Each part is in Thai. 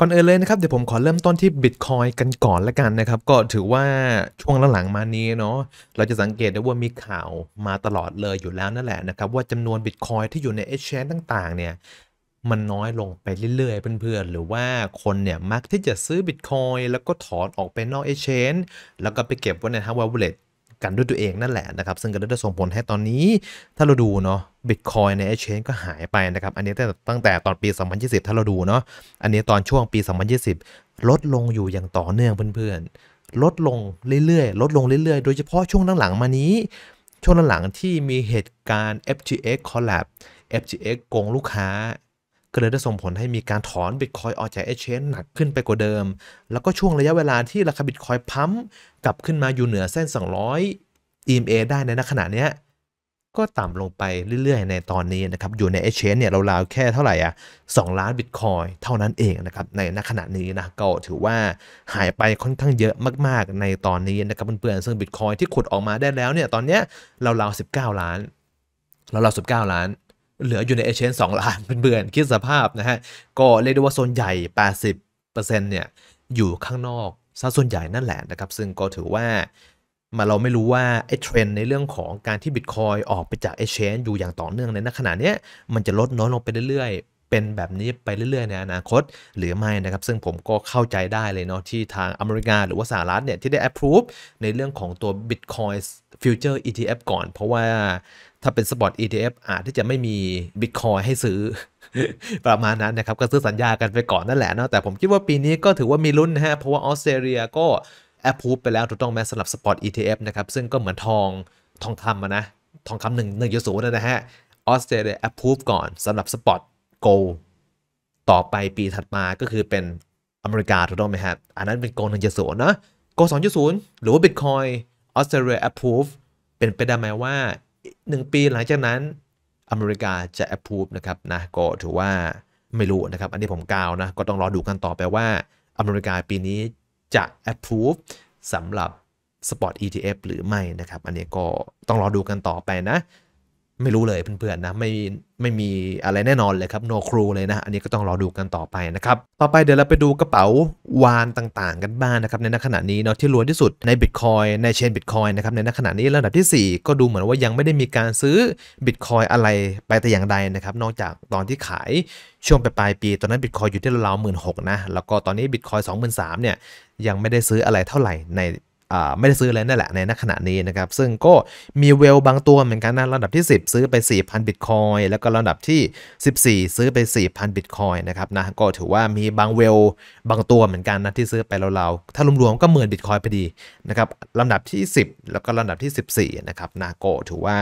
ก่อนอื่นเลยนะครับ เดี๋ยวผมขอเริ่มต้นที่บิตคอยกันก่อนละกันนะครับก็ถือว่าช่วงหลังๆมานี้เนาะเราจะสังเกตได้ว่ามีข่าวมาตลอดเลยอยู่แล้วนั่นแหละนะครับว่าจำนวนบิตคอยที่อยู่ในเอชเชนต่างๆเนี่ยมันน้อยลงไปเรื่อยๆเพื่อนๆหรือว่าคนเนี่ยมักที่จะซื้อบิตคอยแล้วก็ถอนออกไปนอกเอชเชนแล้วก็ไปเก็บไว้ในฮาร์ดแวร์ a l l e ันด้วยตัวเองนั่นแหละนะครับซึ่งก็ได้ส่งผลให้ตอนนี้ถ้าเราดูเนาะบิตคอยในเอเช a n ก็หายไปนะครับ อันนี้ตั้งแต่ตอนปี 2020 ถ้าเราดูเนาะอันนี้ตอนช่วงปี 2020 ลดลงอยู่อย่างต่อเนื่องเพื่อนๆ ลดลงเรื่อยๆ ลดลงเรื่อยๆโดยเฉพาะช่วงหลังๆมานี้ ช่วงหลังๆที่มีเหตุการณ์ FTX collapse FTX โกงลูกค้าก็เลยได้ส่งผลให้มีการถอนบิตคอยออกจากเอชเชนหนักขึ้นไปกว่าเดิม แล้วก็ช่วงระยะเวลาที่ราคาบิตคอยพัมกลับขึ้นมาอยู่เหนือเส้น 200 EMA ได้ในขณะเนี้ยก็ต่ำลงไปเรื่อยๆในตอนนี้นะครับ อยู่ในเอชเชนเนี่ยเราลาวแค่เท่าไหร่อ่ะสล้านบิตคอยเท่านั้นเองนะครับ ในณขณะนี้นะ ก็ถือว่าหายไปค่อนข้างเยอะมากๆในตอนนี้นะครับเพื่อนๆซึ่งบิตคอยที่ขุดออกมาได้แล้วเนี่ยตอนเนี้ยเราลาวสิล้านเราลาวสิล้านเหลืออยู่ในเอเชนสองล้านเป็นเบือนคิดสภาพนะฮะ ก็เรียกได้ว่าโซนใหญ่ 80%เปอร์เซ็นต์เนี่ย อยู่ข้างนอกซะส่วนใหญ่นั่นแหละนะครับ ซึ่งก็ถือว่ามาเราไม่รู้ว่าไอ้เทรนในเรื่องของการที่บิตคอยออกไปจากเอเชนอยู่อย่างต่อเนื่องในกขณะนี้มันจะลดน้อยลงไปเรื่อยเป็นแบบนี้ไปเรื่อยๆ ในอนาคต หรือไม่นะครับ ซึ่งผมก็เข้าใจได้เลยเนาะที่ทางอเมริกาหรือว่าสหรัฐเนี่ยที่ได้ approve ในเรื่องของตัว Bitcoin Future ETF ก่อน เพราะว่าถ้าเป็นสปอร์ต ETF อาจที่จะไม่มีบิตคอยให้ซื้อประมาณนั้นนะครับก็ซื้อสัญญากันไปก่อนนั่นแหละเนาะแต่ผมคิดว่าปีนี้ก็ถือว่ามีลุ้นนะฮะ เพราะว่าออสเตรเลียก็แอปพูฟไปแล้วถูกต้องไหมสำหรับสปอร์ต ETF นะครับ ซึ่งก็เหมือนทองทองคำนะ ทองคำหนึ่งหนึ่งยูสูนะฮะออสเตรเลียแอปพูฟก่อนสำหรับสปอร์ตโกลต่อไปปีถัดมาก็คือเป็นอเมริกาถูกต้องไหมครับอันนั้นเป็นโกหนึ่งยุดูนนะโกลสองยุดูนหรือว่าบิตคอยออสเตรเลียแอปพูฟเป็นไปได้ไหมว่าหนึ่งปีหลังจากนั้นอเมริกาจะ approve นะครับนะ ก็ถือว่าไม่รู้นะครับ อันนี้ผมกาวนะ ก็ต้องรอดูกันต่อไปว่า อเมริกาปีนี้จะ approve สำหรับ Spot ETF หรือไม่นะครับ อันนี้ก็ต้องรอดูกันต่อไปนะไม่รู้เลยเพื่อนๆนะไม่ไม่มีอะไรแน่นอนเลยครับโนครูเลยนะ อันนี้ก็ต้องรอดูกันต่อไปนะครับ ต่อไปเดี๋ยวเราไปดูกระเป๋าวานต่างๆกันบ้างนะครับ ในขณะนี้เนาะที่รวยที่สุดใน Bitcoin ในเชนบิตคอยนะครับในขณะนี้ระดับที่ 4 ก็ดูเหมือนว่ายังไม่ได้มีการซื้อ Bitcoin อะไรไปแต่อย่างใดนะครับ นอกจากตอนที่ขายช่วงปลายปี ตอนนั้น Bitcoin อยู่ที่ราวๆหมื่นหกนะ แล้วก็ตอนนี้ Bitcoin 2 3 0 0เนี่ยยังไม่ได้ซื้ออะไรเท่าไหร่ในไม่ได้ซื้อเลยนั่นแหละในขณะนี้นะครับซึ่งก็มีเวลบางตัวเหมือนกันนะลำดับที่ 10 ซื้อไป 4,000บิตคอยแล้วก็ลำดับที่ 14 ซื้อไป4,000บิตคอยนะครับนะก็ถือว่ามีบางเวลบางตัวเหมือนกันนะที่ซื้อไปเราๆถ้ารวมๆก็หมื่นบิตคอยพอดีนะครับลำดับที่ 10 แล้วก็ลำดับที่ 14นะครับนะก็ถือว่า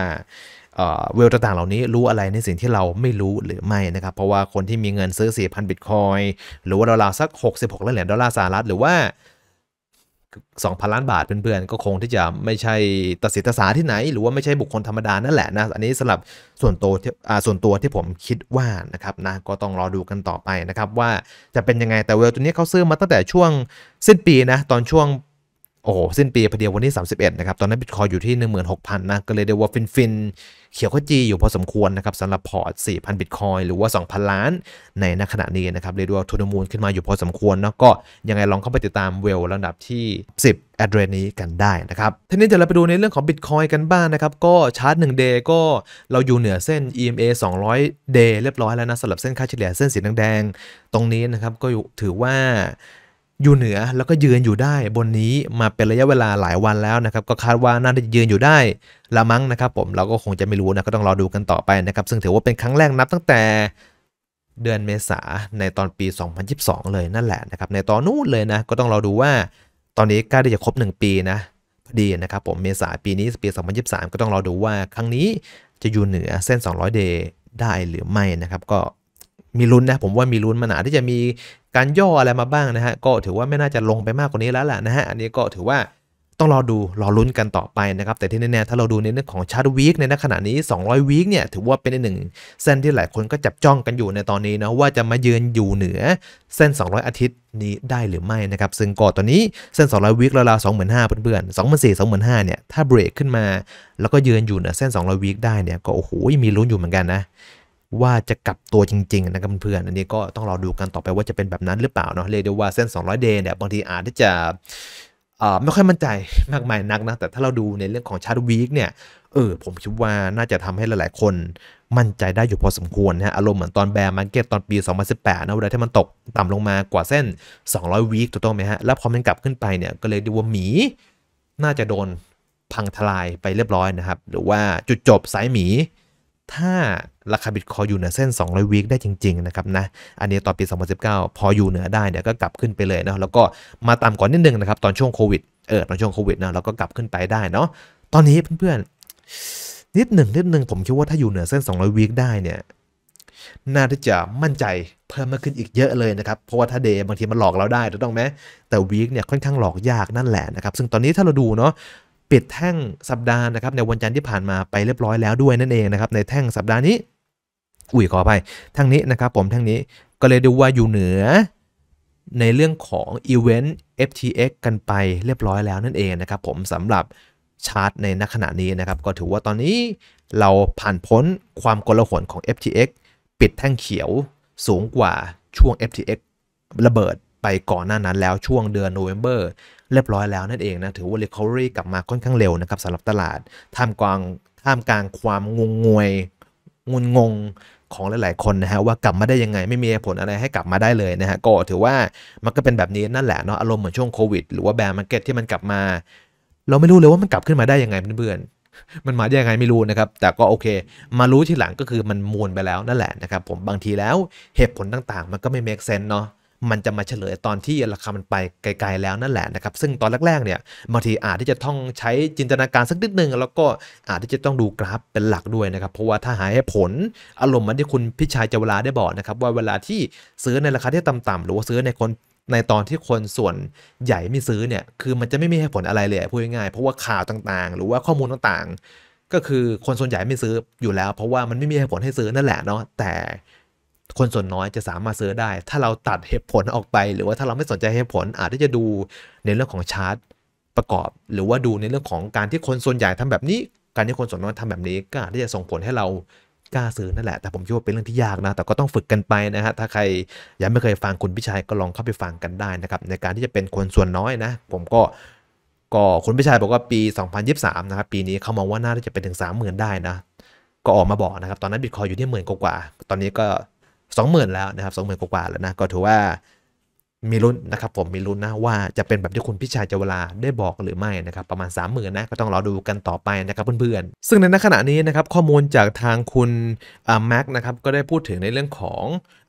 เวลต่างๆเหล่านี้รู้อะไรในสิ่งที่เราไม่รู้หรือไม่นะครับเพราะว่าคนที่มีเงินซื้อ4,000บิตคอยหรือว่าเราๆสัก66ล้านเหรียญดอลลาร์สหรัฐหรือว่าสองพันล้านบาทเพื่อนๆ ก็คงที่จะไม่ใช่ตัดสิทธศาที่ไหนหรือว่าไม่ใช่บุคคลธรรมดานั่นแหละนะอันนี้สำหรับส่วนตัวที่ส่วนตัวที่ผมคิดว่านะครับนะก็ต้องรอดูกันต่อไปนะครับว่าจะเป็นยังไงแต่เวลตัวนี้เขาซื้อมาตั้งแต่ช่วงสิ้นปีนะตอนช่วงโอ้โหสิ้นปีพอดีวันที่31 นะครับ ตอนนั้นบิตคอยอยู่ที่ 16,000 นะ ก็เลยเดียว่าฟินฟินเขียวขจีอยู่พอสมควรนะครับสำหรับพอร์ต 4,000 บิตคอยหรือว่า 2,000 ล้านในณขณะนี้นะครับเรียกว่าทุนมูลขึ้นมาอยู่พอสมควรนะก็ยังไงลองเข้าไปติดตามเวลละดับที่ 10แอดเรสนี้กันได้นะครับทีนี้จะเราไปดูในเรื่องของบิตคอยกันบ้างนนะครับก็ชาร์ต1 day ก็เราอยู่เหนือเส้น EMA 200 day เรียบร้อยแล้วนะสำหรับเส้นค่าเฉลี่ยเส้นสีแดงตรงนี้นะครับก็ถือว่าอยู่เหนือแล้วก็ยืนอยู่ได้บนนี้มาเป็นระยะเวลาหลายวันแล้วนะครับก็คาดว่าน่าจะยืนอยู่ได้ละมั้งนะครับ ผมเราก็คงจะไม่รู้นะก็ต้องรอดูกันต่อไปนะครับซึ่งถือว่าเป็นครั้งแรกนับตั้งแต่เดือนเมษาในตอนปี 2022 เลยนั่นแหละนะครับในตอนนู้นเลยนะก็ต้องรอดูว่าตอนนี้ใกล้ที่จะครบ1 ปีนะพอดีนะครับ ผมเมษาปีนี้ปี 2023 ก็ต้องรอดูว่าครั้งนี้จะอยู่เหนือเส้น 200เดย์ได้หรือไม่นะครับก็มีลุ้นนะผมว่ามีลุ้นมันอาจที่จะมีการย่ออะไรมาบ้างนะฮะก็ถือว่าไม่น่าจะลงไปมากกว่านี้แล้วแหละนะฮะอันนี้ก็ถือว่าต้องรอดูรอลุ้นกันต่อไปนะครับแต่ที่แน่ๆถ้าเราดูในเรื่องของชาร์ตวีคในขณะนี้ 200วีคเนี่ยถือว่าเป็นหนึ่งเส้นที่หลายคนก็จับจ้องกันอยู่ในตอนนี้นะว่าจะมาเยือนอยู่เหนือเส้น 200 อาทิตย์นี้ได้หรือไม่นะครับซึ่งก่อนตอนนี้เส้น200วีคราวๆ25,000เพื่อนๆ2,400 0 2,500เนี่ยถ้าเบรกขึ้นมา แล้วก็เยือนอยู่เหนือเส้น200วีคได้เนี่ยก็โอ้โหมีลุ้นอยู่เหมือนกันนะว่าจะกลับตัวจริง ๆ นะครับเพื่อนๆอันนี้ก็ต้องรอดูกันต่อไปว่าจะเป็นแบบนั้นหรือเปล่าเนาะเรียกได้ว่าเส้น 200 เดย์เนี่ยบางทีอาจจะไม่ค่อยมั่นใจมากมายนักนะ แต่ถ้าเราดูในเรื่องของชาร์ตวีคเนี่ย เออผมคิดว่าน่าจะทำให้หลายๆ คนมั่นใจได้อยู่พอสมควรนะอารมณ์เหมือนตอนแบร์มาร์เก็ตตอนปี 2018 นะเวลาที่มันตกต่ำลงมากว่าเส้น 200วีคถูกต้องไหมฮะแล้วพอมันกลับขึ้นไปเนี่ยก็เลยดูว่าหมี น่าจะโดนพังทลายไปเรียบร้อยนะครับหรือว่าจุดจบสายหมีถ้าราคาบิตคอยอยู่เหนือเส้น 200วีกได้จริงๆนะครับนะ อันนี้ต่อปี 2019 พออยู่เหนือได้เนี่ยก็กลับขึ้นไปเลยนะแล้วก็มาตามก่อนนิดนึงนะครับตอนช่วงโควิด เออตอนช่วงโควิดนะเราก็กลับขึ้นไปได้เนาะ ตอนนี้เพื่อนๆนิดหนึ่งนิดหนึ่งผมคิดว่าถ้าอยู่เหนือเส้น 200วีกได้เนี่ย น่าที่จะมั่นใจเพิ่มมากขึ้นอีกเยอะเลยนะครับ เพราะว่าถ้าเดย์บางทีมันหลอกเราได้ถูกต้องไหมแต่วีคเนี่ยค่อนข้างหลอกยากนั่นแหละนะครับ ซึ่งตอนนี้ถ้าเราดูเนาะปิดแท่งสัปดาห์นะครับในวันจันทร์ที่ผ่านมาไปเรียบร้อยแล้วด้วยนั่นเองนะครับในแท่งสัปดาห์นี้ อุ้ยขอปทั้แท่งนี้นะครับผมแท่งนี้ก็เลยดูว่าอยู่เหนือในเรื่องของอีเวนต์ FTX กันไปเรียบร้อยแล้วนั่นเองนะครับผมสำหรับชาร์ตในณขณะนี้นะครับก็ถือว่าตอนนี้เราผ่านพ้นความกลาหลของ FTX ปิดแท่งเขียวสูงกว่าช่วง FTX ระเบิดไปก่อนหน้านั้นแล้วช่วงเดือนโนเวมเบอร์เรียบร้อยแล้วนั่นเองนะ ถือว่า recovery กลับมาค่อนข้างเร็วนะครับสำหรับตลาดท่ามกลางท่ามกลางความงงงวยงุนงงของหลาย ๆคนนะฮะว่ากลับมาได้ยังไงไม่มีผลอะไรให้กลับมาได้เลยนะฮะก็ถือว่ามันก็เป็นแบบนี้นั่นแหละเนาะอารมณ์เหมือนช่วงโควิดหรือว่าแบร์มาร์เก็ตที่มันกลับมา เราไม่รู้เลยว่ามันกลับขึ้นมาได้ยังไงเพื่อน มันมาได้ยังไงไม่รู้นะครับแต่ก็โอเค มารู้ทีหลังก็คือมันมวนไปแล้วนั่นแหละนะครับ ผมบางทีแล้วเหตุผลต่างๆ มันก็ไม่เมกเซนเนาะมันจะมาเฉลยตอนที่ราคามันไปไกลๆ แล้วนั่นแหละนะครับ ซึ่งตอนแรกๆ เนี่ยบางทีอาจที่จะต้องใช้จินตนาการสักนิดนึงแล้วก็อาจที่จะต้องดูกราฟเป็นหลักด้วยนะครับ เพราะว่าถ้าหายให้ผลอารมณ์มันที่คุณพิชัยจวลาได้บอกนะครับ ว่าเวลาที่ซื้อในราคาที่ต่ำๆหรือว่าซื้อในคนในตอนที่คนส่วนใหญ่ไม่ซื้อเนี่ย คือมันจะไม่มีให้ผลอะไรเลยพูดง่ายๆเพราะว่าข่าวต่างๆ หรือว่าข้อมูลต่างๆ ก็คือคนส่วนใหญ่ไม่ซื้ออยู่แล้ว เพราะว่ามันไม่มีให้ผลให้ซื้อนั่นแหละเนาะแต่คนส่วนน้อยจะสามารถซื้อได้ถ้าเราตัดเหตุผลออกไป หรือว่าถ้าเราไม่สนใจเหตุผล อาจจะดูในเรื่องของชาร์ตประกอบหรือว่าดูในเรื่องของการที่คนส่วนใหญ่ทำแบบนี้ การที่คนส่วนน้อยทำแบบนี้ก็อาจจะส่งผลให้เรากล้าซื้อนั่นแหละ แต่ผมคิดว่าเป็นเรื่องที่ยากนะ แต่ก็ต้องฝึกกันไปนะฮะถ้าใครยังไม่เคยฟังคุณพิชัย ก็ลองเข้าไปฟังกันได้นะครับ ในการที่จะเป็นคนส่วนน้อยนะ ผมก็ ก็คุณพิชัยบอกว่าปี 2023นะครับปีนี้เขามองว่าน่าจะเป็นถึง30,000ได้นะก็ออกมาบอกนะครับตอนนั้นบิตคอยอยู่ที่หมื่นกว่าตอนนี้ก็20,000แล้วนะครับ20,000กว่าแล้วนะก็ถือว่ามีลุ้นนะครับ ผมมีลุ้นนะ ว่าจะเป็นแบบที่คุณพิชายเจวลาได้บอกหรือไม่นะครับประมาณ 3 0,000นะก็ต้องรอดูกันต่อไปนะครับเพื่อนๆซึ่งในขณะนี้นะครับข้อมูลจากทางคุณแม็กนะครับก็ได้พูดถึงในเรื่องของ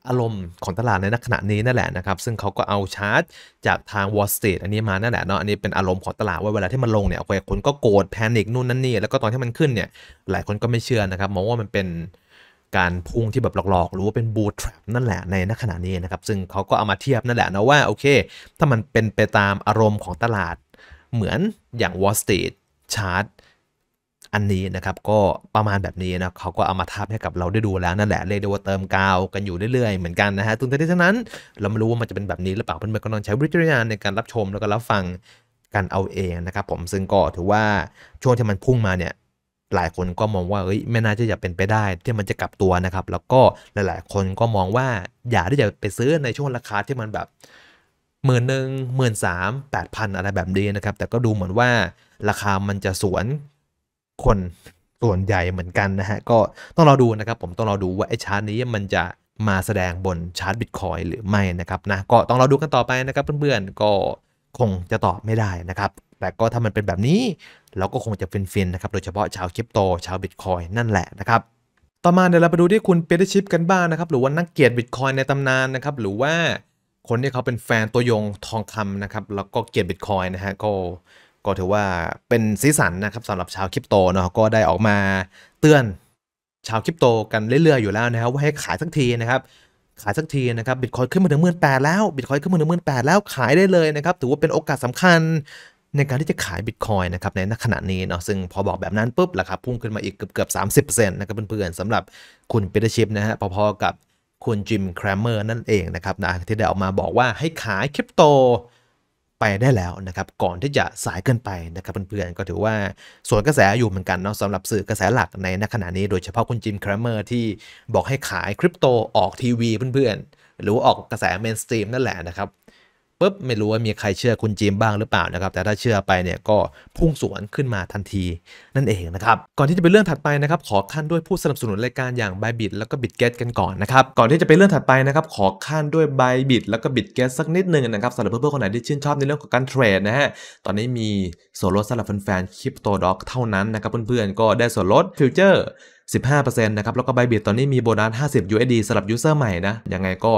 อารมณ์ของตลาดในขณะนี้นั่นแหละนะครับ ซึ่งเขาก็เอาชาร์ตจากทางวอลสตีทอันนี้มานั่นแหละเนาะอันนี้เป็นอารมณ์ของตลาดว่าเวลาที่มันลงเนี่ยคนก็โกรธแพนิคนู่นนั่นนี่แล้วก็ตอนที่มันขึ้นเนี่ยหลายคนก็ไม่เชื่อนะครับมองว่ามันเป็นการพุ่งที่แบบหลอกๆหรือว่าเป็นบูทแทรปนั่นแหละในณขณะนี้นะครับซึ่งเขาก็เอามาเทียบนั่นแหละนะว่าโอเค ถ้ามันเป็นไปตามอารมณ์ของตลาดเหมือนอย่างวอล t ต e ี t ชาร์ตอันนี้นะครับ ก็ประมาณแบบนี้นะเขาก็เอามาทาบให้กับเราได้ดูแล้วนั่นแหละ เรียกได้ว่าเติมกาวกันอยู่เรื่อยๆ เหมือนกันนะฮะตรงที่ฉังนั้นเราไม่รู้ว่ามันจะเป็นแบบนี้หรือเปล่าเพื่อนๆก็ต้องใช้วิจารณญาณในการรับชมแล้วก็รับฟังกันเอาเองนะครับผมซึ่งก็ถือว่าช่วงที่มันพุ่งมาเนี่ยหลายคนก็มองว่าเอ้ยไม่น่าจะจะเป็นไปได้ที่มันจะกลับตัวนะครับแล้วก็หลายๆคนก็มองว่าอย่าที่จะไปซื้อในช่วงราคาที่มันแบบหมื่นหนึ่งหมื่นสามแปดพันอะไรแบบนี้นะครับแต่ก็ดูเหมือนว่าราคามันจะสวนคนส่วนใหญ่เหมือนกันนะฮะก็ต้องรอดูนะครับ ผมต้องรอดูว่าไอ้ชาร์ตนี้มันจะมาแสดงบนชาร์ตบิตคอยหรือไม่นะครับนะก็ต้องรอดูกันต่อไปนะครับเพื่อนๆก็คงจะตอบไม่ได้นะครับ แต่ก็ถ้ามันเป็นแบบนี้เราก็คงจะฟินฟินนะครับ โดยเฉพาะชาวคริปโต ชาวบิตคอยนั่นแหละนะครับ ต่อมาเดี๋ยวเราไปดูที่คุณเปตอร์ชิปกันบ้างนะครับ หรือว่านักเกียรติบิตคอยในตำนานนะครับ หรือว่าคนที่เขาเป็นแฟนตัวยงทองคำนะครับ แล้วก็เกียรติบิตคอยนะฮะก็ก็ถือว่าเป็นสีสันนะครับสำหรับชาวคริปโตเนาะ ก็ได้ออกมาเตือนชาวคริปโตกันเรื่อยๆอยู่แล้วนะครับว่าให้ขายสักทีนะครับขายสักทีนะครับบิตคอยขึ้นมาถึงหมื่นแปดแล้วบิตคอยขึ้นมาถึงหมื่นแปดแล้วขายได้เลยนะครับ ถือว่าเป็นโอกาสสาคัญ ในการที่จะขายบิตคอยนะครับในขณะนี้เนาะซึ่งพอบอกแบบนั้นปุ๊บราคาพุ่งขึ้นมาอีกเกือบเกือบสามสิบเปอร์เซ็นต์นะครับเพื่อนๆสำหรับคุณปีเตอร์ชิปนะฮะพอๆกับคุณจิมแครมเมอร์นั่นเองนะครับนะที่ได้ออกมาบอกว่าให้ขายคริปโตไปได้แล้วนะครับ ก่อนที่จะสายเกินไปนะครับเพื่อนๆ ก็ถือว่าส่วนกระแสอยู่เหมือนกันเนาะสำหรับสื่อกระแสหลักในขณะนี้โดยเฉพาะคุณจิมครามเมอร์ที่บอกให้ขายคริปโตออกทีวีเพื่อนๆ หรือออกกระแสเมนสตรีมนั่นแหละนะครับปุ๊บไม่รู้ว่ามีใครเชื่อคุณจีมบ้างหรือเปล่านะครับแต่ถ้าเชื่อไปเนี่ยก็พุ่งสวนขึ้นมาทันที นั่นเองนะครับก่อนที่จะไปเรื่องถัดไปนะครับขอขั้นด้วยผู้สนับสนุนรายการอย่าง b y b i t แล้วก็ b i t g e t กันก่อนนะครับก่อนที่จะไปเรื่องถัดไปนะครับขอขั้นด้วย b y b i t แล้วก็ b i t g e t สักนิดหนึ่งนะครับสำหรับเพื่อนๆคนไหนที่ชื่นชอบในเรื่องของการเทรดนะฮะตอนนี้มีส่วนลดสำหรับแฟนๆคริปโตด็อกเท่านั้นนะครับเพื่อนๆก็ได้ส่วนลดฟิวเจอร์15%นะครับ แล้วก็ใบบิตตอนนี้มีโบนัส 50 USD สำหรับยูเซอร์ใหม่นะ ยังไงก็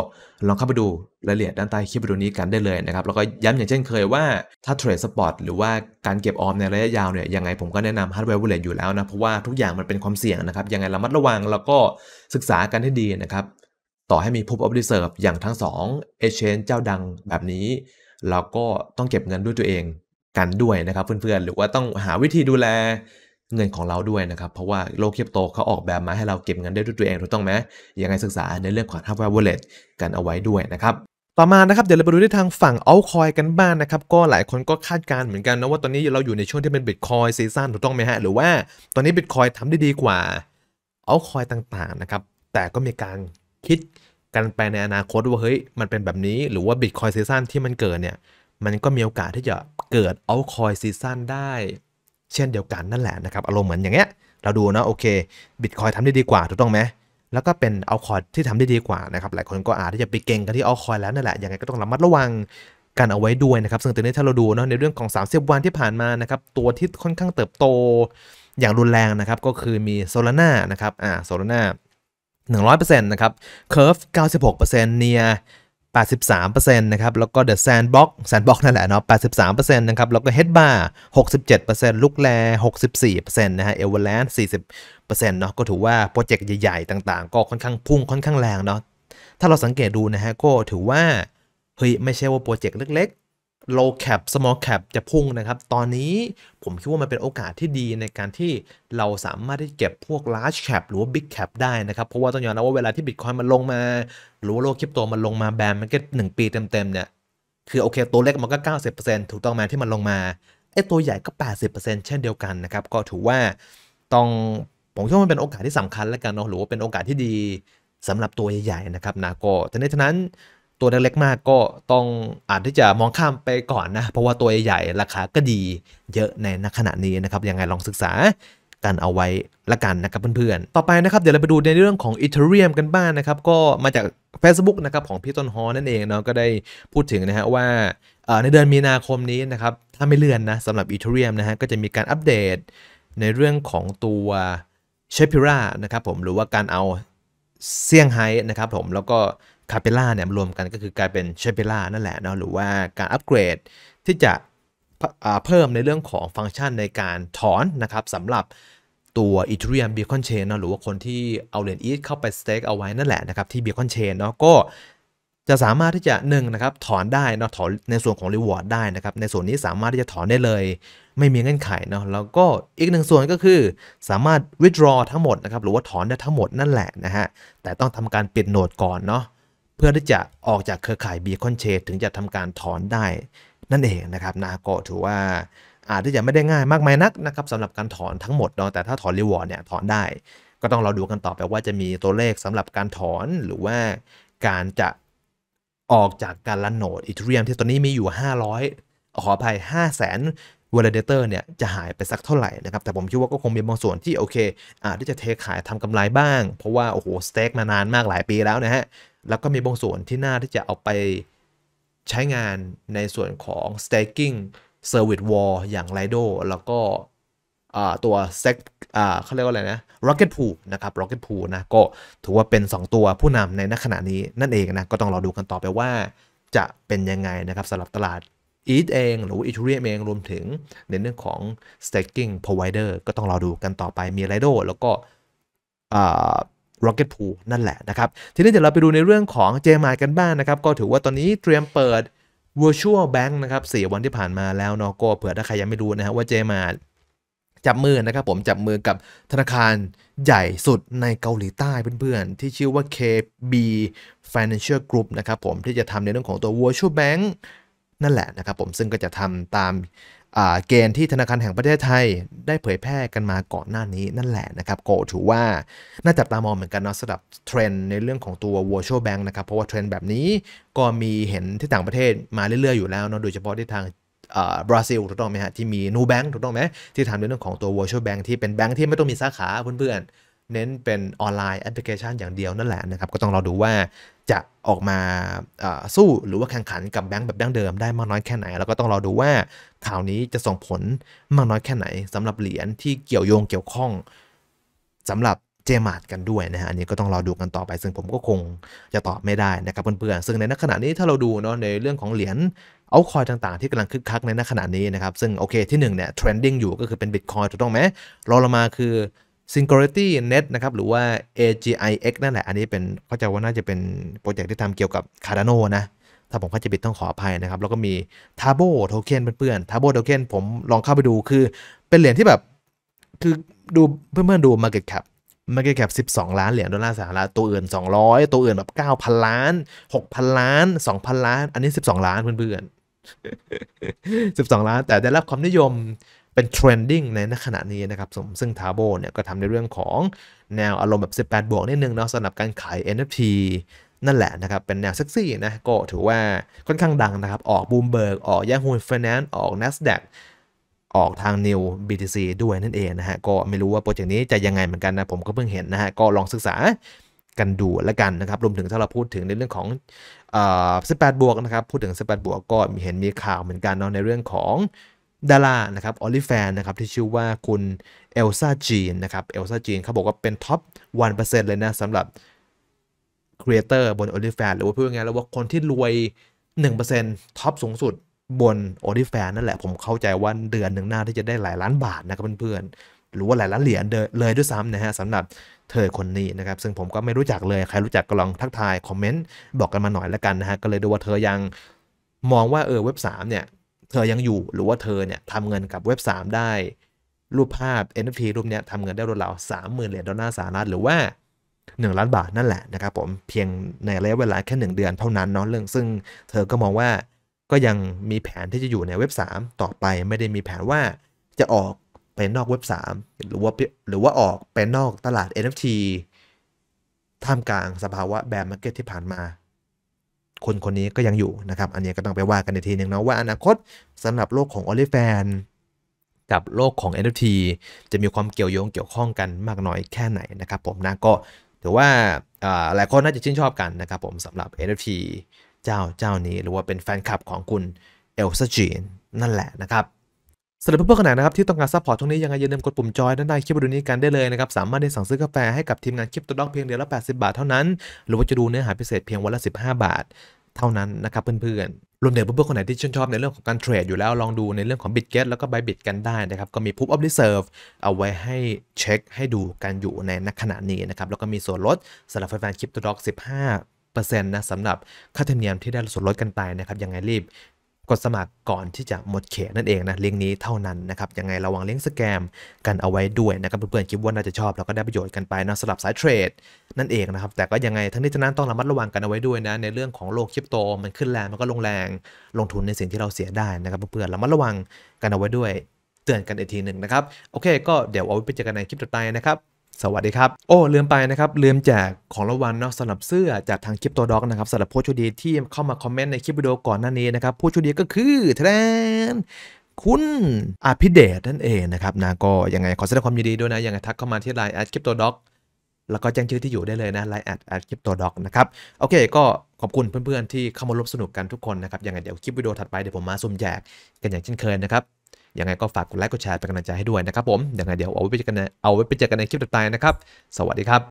ลองเข้าไปดูรายละเอียดด้านใต้คลิปวิดีโอนี้กันได้เลยนะครับ แล้วก็ย้ำอย่างเช่นเคยว่าถ้าเทรดสปอร์ตหรือว่าการเก็บออมในระยะยาวเนี่ย ยังไงผมก็แนะนำฮาร์ดแวร์วอลเล็ตอยู่แล้วนะ เพราะว่าทุกอย่างมันเป็นความเสี่ยงนะครับ ยังไงระมัดระวัง แล้วก็ศึกษากันให้ดีนะครับ ต่อให้มีพู o ออฟ f r เซ e ร์ e อย่างทั้ง2งเอเจนต์เจ้าดังแบบนี้ เราก็ต้องเก็บเงินด้วยตัวเองกันด้วยนะครับเพื่อนๆหรือว่าต้องหาวิธีดูแลเงินของเราด้วยนะครับ เพราะว่าโลกคริปโตเขาออกแบบมาให้เราเก็บเงินได้ด้วยตัวเองถูกต้องไหมยังไงศึกษาในเรื่องของ h ับ d ว a r วล a l l กันเอาไว้ด้วยนะครับ ต่อมานะครับ เดี๋ยวเราไปดูในทางฝั่งเอาคอยกันบ้างนนะครับ ก็หลายคนก็คาดการเหมือนกันนะว่าตอนนี้เราอยู่ในช่วงที่เป็นบิตคอยซีซั่นถูกต้องไหมฮะ หรือว่าตอนนี้บิตคอยทำได้ดีกว่าเอาคอยต่างๆนะครับแต่ก็มีการคิดกันไปในอนาคตว่าเฮ้ยมันเป็นแบบนี้หรือว่าบิตคอยซีซั่นที่มันเกิดเนี่ยมันก็มีโอกาสที่จะเกิดเอาคอยซีซั่นได้เช่นเดียวกันนั่นแหละนะครับอารมณ์เหมือนอย่างเงี้ยเราดูนะโอเคบิตคอยทำได้ดีกว่าถูกต้องไหม แล้วก็เป็นเอาคอยที่ทำได้ดีกว่านะครับ หลายคนก็อาจที่จะไปเก่งกันที่เอาคอยแล้วนั่นแหละยังไงก็ต้องระมัดระวังกันเอาไว้ด้วยนะครับซึ่งตอนนี้ถ้าเราดูเนาะในเรื่องของ30วันที่ผ่านมานะครับตัวที่ค่อนข้างเติบโตอย่างรุนแรงนะครับก็คือมีโซลาร่านะครับอ่าโซลาร่า100%นะครับ Curve 96%เนีย83%นะครับ แล้วก็ The Sandbox Sandbox นั่นแหละเนาะ83%นะครับ แล้วก็ Headbar 67%ลูกแล 64%นะฮะ Everland 40%เนาะก็ถือว่าโปรเจกต์ใหญ่ ๆ ต่าง ๆ ก็ค่อนข้างพุ่งค่อนข้างแรงเนาะถ้าเราสังเกตดูนะฮะก็ถือว่าเฮ้ยไม่ใช่ว่าโปรเจกต์เล็ก low cap small cap จะพุ่งนะครับ ตอนนี้ผมคิดว่ามันเป็นโอกาสที่ดีในการที่เราสามารถที่เก็บพวก large cap หรือว่า big cap ได้นะครับ เพราะว่าต้องยอมรับว่าเวลาที่ bitcoin มันลงมา หรือว่าโลกคริปโตมันลงมาแบนมันก็หนึ่งปีเต็มๆเนี่ย คือโอเคตัวเล็กมันก็ 90%ถูกต้องไหมที่มันลงมาไอ้ตัวใหญ่ก็ 80%เช่นเดียวกันนะครับ ก็ถือว่าต้องผมคิดว่ามันเป็นโอกาสที่สำคัญแล้วกันเนาะหรือว่าเป็นโอกาสที่ดี สำหรับตัวใหญ่ๆนะครับนะก็ทั้งนี้ทั้งนั้นตัวเล็กๆมากก็ต้องอาจที่จะมองข้ามไปก่อนนะ เพราะว่าตัวใหญ่ๆราคาก็ดีเยอะในขณะนี้นะครับ ยังไงลองศึกษากันเอาไว้ละกันนะครับ เพื่อนๆ ต่อไปนะครับเดี๋ยวเราไปดูในเรื่องของอีเทเรียมกันบ้างนนะครับ ก็มาจาก Facebook นะครับของพี่ต้นฮอนั่นเองเนาะก็ได้พูดถึงนะฮะว่าในเดือนมีนาคมนี้นะครับ ถ้าไม่เลื่อนนะสำหรับอีเทเรียมนะฮะก็จะมีการอัปเดตในเรื่องของตัวเชพิรานะครับผมหรือว่าการเอาเซี่ยงไฮ้นะครับ ผมแล้วก็คาเปล่าเนี่ยรวมกันก็คือกลายเป็นเชเปล่านั่นแหละเนาะหรือว่าการอัปเกรดที่จะเพิ่มในเรื่องของฟังก์ชันในการถอนนะครับสำหรับตัว Ethereum Beacon Chain เนาะหรือว่าคนที่เอาเหรียญ ETH เข้าไปสเต็กเอาไว้นั่นแหละนะครับที่ Beacon Chain เนาะก็จะสามารถที่จะ1นนะครับถอนได้เนาะถอนในส่วนของ Reward ได้นะครับ ในส่วนนี้สามารถที่จะถอนได้เลย ไม่มีเงื่อนไขเนาะแล้วก็อีกหนึ่งส่วนก็คือสามารถ withdraw ทั้งหมดนะครับหรือว่าถอนได้ทั้งหมดนั่นแหละนะฮะแต่ต้องทำการปิดโหนดก่อนเนาะเพื่อที่จะออกจากเครือข่ายบีคอนเชดถึงจะทำการถอนได้ นั่นเองนะครับนะก็ถือว่า อาจที่จะไม่ได้ง่ายมากมายนักนะครับสำหรับการถอนทั้งหมดเนาะแต่ถ้าถอนรีวอร์ดเนี่ย ถอนได้ ก็ต้องเราดูกันต่อไปว่าจะมีตัวเลขสำหรับการถอนหรือว่าการจะออกจากการลันโนดอีเทเรียมที่ตอนนี้มีอยู่ 500ขออภัย 5 0 0 0 0 0 v ลเดเตอร์เนี่ย จะหายไปสักเท่าไหร่นะครับแต่ผมคิดว่าก็คงมีบางส่วนที่โอเคอาจที่จะเทขายทำกำไรบ้าง เพราะว่าโอ้โหสเต็กมานานมากหลายปีแล้วนะฮะแล้วก็มีบางส่วนที่น่าที่จะเอาไปใช้งานในส่วนของ staking service wall อย่าง Lido แล้วก็ตัวเซ็กเขาเรียกว่าอะไรนะ Rocket Pool นะครับ Rocket Pool นะก็ถือว่าเป็น 2 ตัวผู้นำในณขณะนี้นั่นเองนะก็ต้องรอดูกันต่อไปว่าจะเป็นยังไงนะครับสำหรับตลาดอีทเอง หรืออีทูเรียเองรวมถึงในเรื่องของ staking provider ก็ต้องรอดูกันต่อไปมีไรโดแล้วก็ Rocket Pool นั่นแหละนะครับ ทีนี้เดี๋ยวเราไปดูในเรื่องของ JMI กันบ้างนนะครับ ก็ถือว่าตอนนี้เตรียมเปิด Virtual Bank นะครับ4วันที่ผ่านมาแล้วเนาะก็เผื่อถ้าใครยังไม่รู้นะฮะว่า JMI จับมือนะครับผมจับมือกับธนาคารใหญ่สุดในเกาหลีใต้เพื่อนๆ ที่ชื่อว่า KB Financial Group นะครับผมที่จะทำในเรื่องของตัว Virtual Bank นั่นแหละนะครับผมซึ่งก็จะทำตามเกณฑ์ที่ธนาคารแห่งประเทศไทยได้เผยแพร่กันมาก่อนหน้านี้นั่นแหละนะครับโกถือว่าน่าจับตามองเหมือนกันเนาะสำหรับเทรนด์ในเรื่องของตัว virtual bank นะครับเพราะว่าเทรนด์แบบนี้ก็มีเห็นที่ต่างประเทศมาเรื่อยๆอยู่แล้วเนาะโดยเฉพาะที่ทางบราซิลถูกต้องไหมฮะที่มีนูแบงค์ถูกต้องไหมที่ทำในเรื่องของตัว virtual bank ที่เป็นแบงค์ที่ไม่ต้องมีสาขาเพื่อนเน้นเป็นออนไลน์แอปพลิเคชันอย่างเดียวนั่นแหละนะครับก็ต้องรอดูว่าจะออกมาสู้หรือว่าแข่งขันกับแบงก์แบบดั้งเดิมได้มากน้อยแค่ไหนแล้วก็ต้องรอดูว่าข่าวนี้จะส่งผลมากน้อยแค่ไหน สำหรับเหรียญที่เกี่ยวโยงเกี่ยวข้องสำหรับเจมาร์ดกันด้วยนะฮะอันนี้ก็ต้องรอดูกันต่อไป ซึ่งผมก็คงจะตอบไม่ได้นะครับเพื่อนๆซึ่งในขณะนี้ถ้าเราดูเนาะในเรื่องของเหรียญเอาคอยต่าง ๆ ที่กำลังคึกคักในขณะนี้นะครับซึ่งโอเคที่1เนี่ยเทรนดิ้งอยู่ก็คือเป็นบิตคอยถูกต้องไหมรอลงมาคือ Singularity Net นะครับ หรือว่า AGIX นั่นแหละ อันนี้เป็น เข้าใจว่าน่าจะเป็นโปรเจกต์ที่ทำเกี่ยวกับ Cardano นะ ถ้าผมเข้าใจผิดต้องขออภัยนะครับ แล้วก็มี Tabo Token เพื่อนๆ Tabo Token ผมลองเข้าไปดูคือเป็นเหรียญที่แบบ คือดูเพื่อนๆ ดู Market Cap Market Cap 12 ล้านเหรียญดอลลาร์สหรัฐตัวอื่น 200 ตัวอื่นแบบ9,000 ล้าน 6,000 ล้าน 2,000ล้าน อันนี้ 12 ล้านเพื่อนๆ12 ล้าน แต่ได้รับความนิยมเป็นเทรนดิ้งในขณะนี้นะครับผมซึ่งทาโบเนี่ยก็ทำในเรื่องของแนวอารมณ์แบบ 18 บวกนิดนึงเนาะสำหรับการขาย NFT นั่นแหละนะครับ เป็นแนวเซ็กซี่นะก็ถือว่าค่อนข้างดังนะครับ ออกบูมเบิร์กออกย่างฮูนฟินแลนด์ออก NASDAQ ออกทาง New BTC ด้วยนั่นเองนะฮะก็ไม่รู้ว่าโปรเจกต์นี้จะยังไงเหมือนกันนะ ผมก็เพิ่งเห็นนะฮะก็ลองศึกษากันดูแล้วกันนะครับรวมถึงถ้าเราพูดถึงในเรื่องของ18บวกนะครับพูดถึง 18 บวกก็มีเห็นมีข่าวเหมือนกันเนาะในเรื่องของดารานะครับออลิแฟนนะครับที่ชื่อว่าคุณเอลซาจีนนะครับเอลซาจีนเขาบอกว่าเป็นท็อป 1%เลยนะสำหรับครีเอเตอร์บนออลิแฟนหรือว่าพูดง่ายๆแล้วว่าคนที่รวย 1%ท็อปสูงสุดบนออลิแฟนนั่นแหละผมเข้าใจว่าเดือนหนึ่งหน้าที่จะได้หลายล้านบาทนะครับเพื่อนๆหรือว่าหลายล้านเหรียญเลยด้วยซ้ำนะฮะสำหรับเธอคนนี้นะครับ ซึ่งผมก็ไม่รู้จักเลย ใครรู้จักก็ลองทักทาย คอมเมนต์ บอกกันมาหน่อยแล้วกันนะฮะก็เลยดูว่าเธอยังมองว่าเออเว็บ3เนี่ยเธอยังอยู่หรือว่าเธอเนี่ยทำเงินกับเว็บ 3 ได้ รูปภาพ NFT รูปเนี้ยทำเงินได้ราวๆสามหมื่นเหรียญดอลลาร์สหรัฐหรือว่า 1 ล้านบาทนั่นแหละนะครับผม เพียงในระยะเวลาแค่ 1 เดือนเท่านั้นเนาะเรื่องซึ่งเธอก็มองว่าก็ยังมีแผนที่จะอยู่ในเว็บ 3 ต่อไปไม่ได้มีแผนว่าจะออกไปนอกเว็บ 3 หรือว่าหรือว่าออกไปนอกตลาด NFT ท่ามกลางสภาวะแบร์มาร์เก็ตที่ผ่านมาคนคนนี้ก็ยังอยู่นะครับ อันนี้ก็ต้องไปว่ากันในทีหนึ่งเนาะว่าอนาคตสำหรับโลกของออลิแฟนกับโลกของ NFT จะมีความเกี่ยวโยงเกี่ยวข้องกันมากน้อยแค่ไหนนะครับผมนะก็ถือว่าหลายคนน่าจะชื่นชอบกันนะครับผมสำหรับ NFT เจ้าเจ้านี้ หรือว่าเป็นแฟนคลับของคุณเอลซ์จีนนั่นแหละนะครับสำหรับเพื่อนๆคนไหนนะครับที่ต้องการซัพพอร์ตช่วงนี้ยังไงอย่าลืมกดปุ่มจอยด้านใต้คลิปวิดีโอนี้กันได้เลยนะครับ สามารถได้สั่งซื้อกาแฟให้กับทีมงานคลิปตัวด็อกเพียงเดือนละ 80 บาทเท่านั้น หรือว่าจะดูเนื้อหาพิเศษเพียงวันละ 15 บาทเท่านั้นนะครับเพื่อน ๆรวมถึงเพื่อนๆคนไหนที่ชื่นชอบในเรื่องของการเทรดอยู่แล้วลองดูในเรื่องของ BitGet แล้วก็ Bybit กันได้นะครับก็มี Proof of Reserve เอาไว้ให้เช็คให้ดูกันอยู่ในณขณะนี้นะครับแล้วก็มีส่วนลดสำหรับแฟนๆคลิปตัวด็อก15%นะสำหรับค่าธรรมเนียมที่ได้ส่วนลดกันไปนะครับยังไงรีบกดสมัครก่อนที่จะหมดเขตนั่นเองนะลิงก์นี้เท่านั้นนะครับยังไงระวังเลีงยงสแกมกันเอาไว้ด้วยนะครับเพื่อนๆคิดว่าน่าจะชอบแล้วก็ได้ประโยชน์กันไปนะสำหรับสายเทรดนั่นเองนะครับแต่ก็ยังไงทั้งนี้ทั้งนั้นต้องระมัดระวังกันเอาไว้ด้วยนะในเรื่องของโลกคริปโต มันขึ้นแรงมันก็ลงแรงลงทุนในสิ่งที่เราเสียได้นะครับเพื่อนๆระมัดระวังกันเอาไว้ด้วยเตือนกันอีกทีหนึ่งนะครับโอเค ก็เดี๋ยวเอาไว้ไปเจอกันในคลิปต่อไปนะครับสวัสดีครับโอ้ลืมไปนะครับลืมแจกของรางวัลเนาะสำหรับเสื้อจากทางคลิปตัวด็อกนะครับสำหรับผู้โชคดีที่เข้ามาคอมเมนต์ในคลิปวิดีโอก่อนหน้านี้นะครับผู้โชคดีก็คือแทนคุณอภิเดชนั่นเองนะครับนะก็ยังไงขอแสดงความยินดีด้วยนะยังไงทักเข้ามาที่ไลน์แอดคลิปตัวด็อกแล้วก็แจ้งชื่อที่อยู่ได้เลยนะไลน์แอดแอดคลิปตัวด็อกนะครับโอเค ก็ขอบคุณเพื่อนๆ ที่เข้ามาร่วมสนุกกันทุกคนนะครับยังไงเดี๋ยวคลิปวิดีโอถัดไปเดี๋ยวผมมาสุ่มแจกกันอย่างเช่นเคยนะครับยังไงก็ฝากกดไลค์กดแชร์เป็นกำลังใจให้ด้วยนะครับผมยังไงเดี๋ยวเอาไว้ไปเจอกันเอาไว้ไปเจอกันในคลิปต่อไปนะครับ สวัสดีครับ